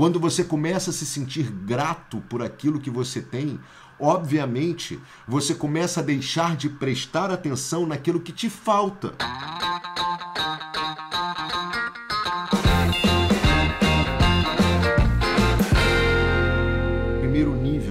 Quando você começa a se sentir grato por aquilo que você tem, obviamente você começa a deixar de prestar atenção naquilo que te falta.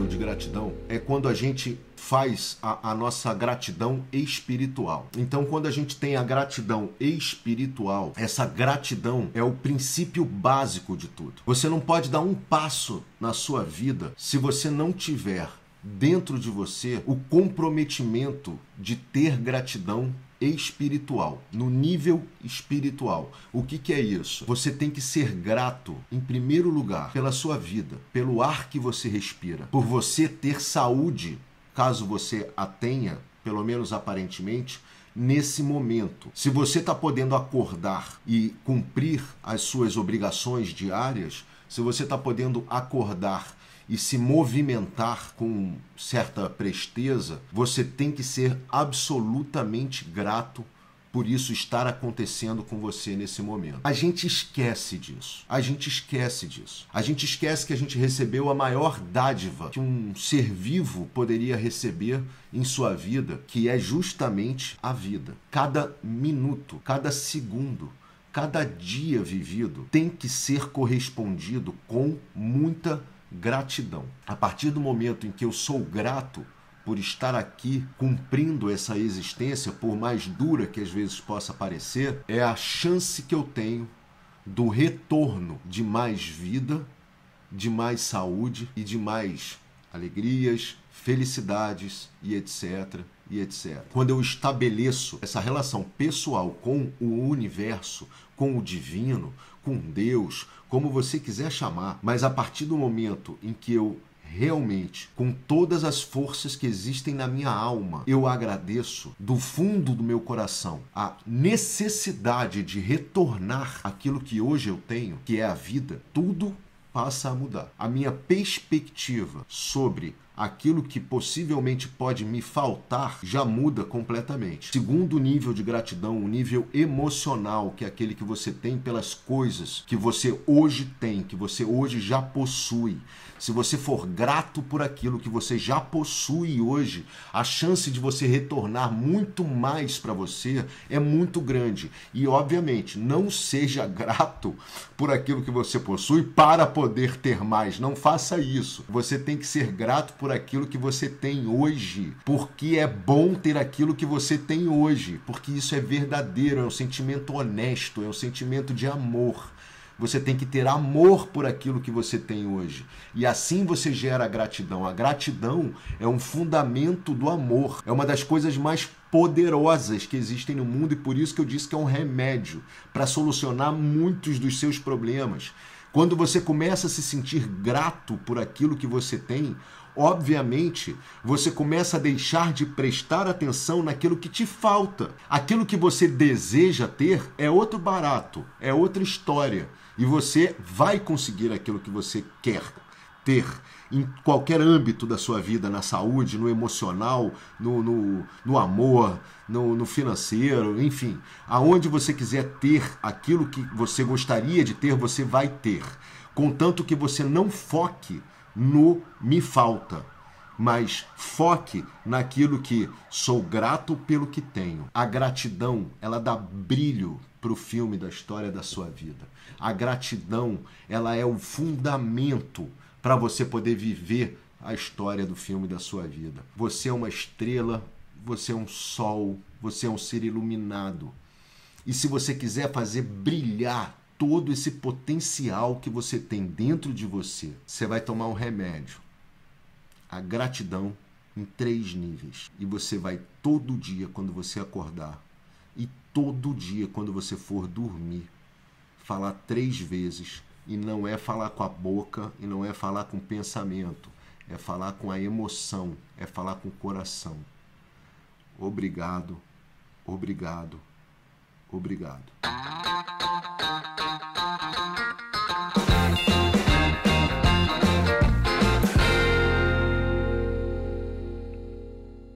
de gratidão é quando a gente faz a, a, nossa gratidão espiritual. Então, quando a gente tem a gratidão espiritual, essa gratidão é o princípio básico de tudo. Você não pode dar um passo na sua vida se você não tiver dentro de você o comprometimento de ter gratidão espiritual, no nível espiritual. O que, que é isso? Você tem que ser grato, em primeiro lugar, pela sua vida, pelo ar que você respira, por você ter saúde, caso você a tenha, pelo menos aparentemente, nesse momento. Se você está podendo acordar e cumprir as suas obrigações diárias, se você está podendo acordar e se movimentar com certa presteza, você tem que ser absolutamente grato por isso estar acontecendo com você nesse momento. A gente esquece disso. A gente esquece disso. A gente esquece que a gente recebeu a maior dádiva que um ser vivo poderia receber em sua vida, que é justamente a vida. Cada minuto, cada segundo, cada dia vivido tem que ser correspondido com muita gratidão. A partir do momento em que eu sou grato por estar aqui cumprindo essa existência, por mais dura que às vezes possa parecer, é a chance que eu tenho do retorno de mais vida, de mais saúde e de mais alegrias, felicidades e etc. E etc. Quando eu estabeleço essa relação pessoal com o universo, com o divino, com Deus, como você quiser chamar, mas a partir do momento em que eu realmente, com todas as forças que existem na minha alma, eu agradeço do fundo do meu coração a necessidade de retornar aquilo que hoje eu tenho, que é a vida, tudo passa a mudar. A minha perspectiva sobre aquilo que possivelmente pode me faltar já muda completamente. Segundo o nível de gratidão, o nível emocional, que é aquele que você tem pelas coisas que você hoje tem, que você hoje já possui. Se você for grato por aquilo que você já possui hoje, a chance de você retornar muito mais para você é muito grande. E obviamente, não seja grato por aquilo que você possui para poder ter mais. Não faça isso. Você tem que ser grato por por aquilo que você tem hoje, porque é bom ter aquilo que você tem hoje, porque isso é verdadeiro, é um sentimento honesto, é um sentimento de amor. Você tem que ter amor por aquilo que você tem hoje. E assim você gera a gratidão. A gratidão é um fundamento do amor. É uma das coisas mais poderosas que existem no mundo e por isso que eu disse que é um remédio para solucionar muitos dos seus problemas. Quando você começa a se sentir grato por aquilo que você tem, obviamente, você começa a deixar de prestar atenção naquilo que te falta. Aquilo que você deseja ter é outro barato, é outra história. E você vai conseguir aquilo que você quer ter em qualquer âmbito da sua vida, na saúde, no emocional, no, no, no amor, no, no, financeiro, enfim. Aonde você quiser ter aquilo que você gostaria de ter, você vai ter. Contanto que você não foque no me falta, mas foque naquilo que sou grato pelo que tenho. A gratidão, ela dá brilho para o filme da história da sua vida. A gratidão, ela é o fundamento para você poder viver a história do filme da sua vida. Você é uma estrela, você é um sol, você é um ser iluminado. E se você quiser fazer brilhar todo esse potencial que você tem dentro de você, você vai tomar um remédio. A gratidão em três níveis. E você vai todo dia quando você acordar e todo dia quando você for dormir falar três vezes e não é falar com a boca e não é falar com o pensamento, é falar com a emoção, é falar com o coração. Obrigado, obrigado, obrigado.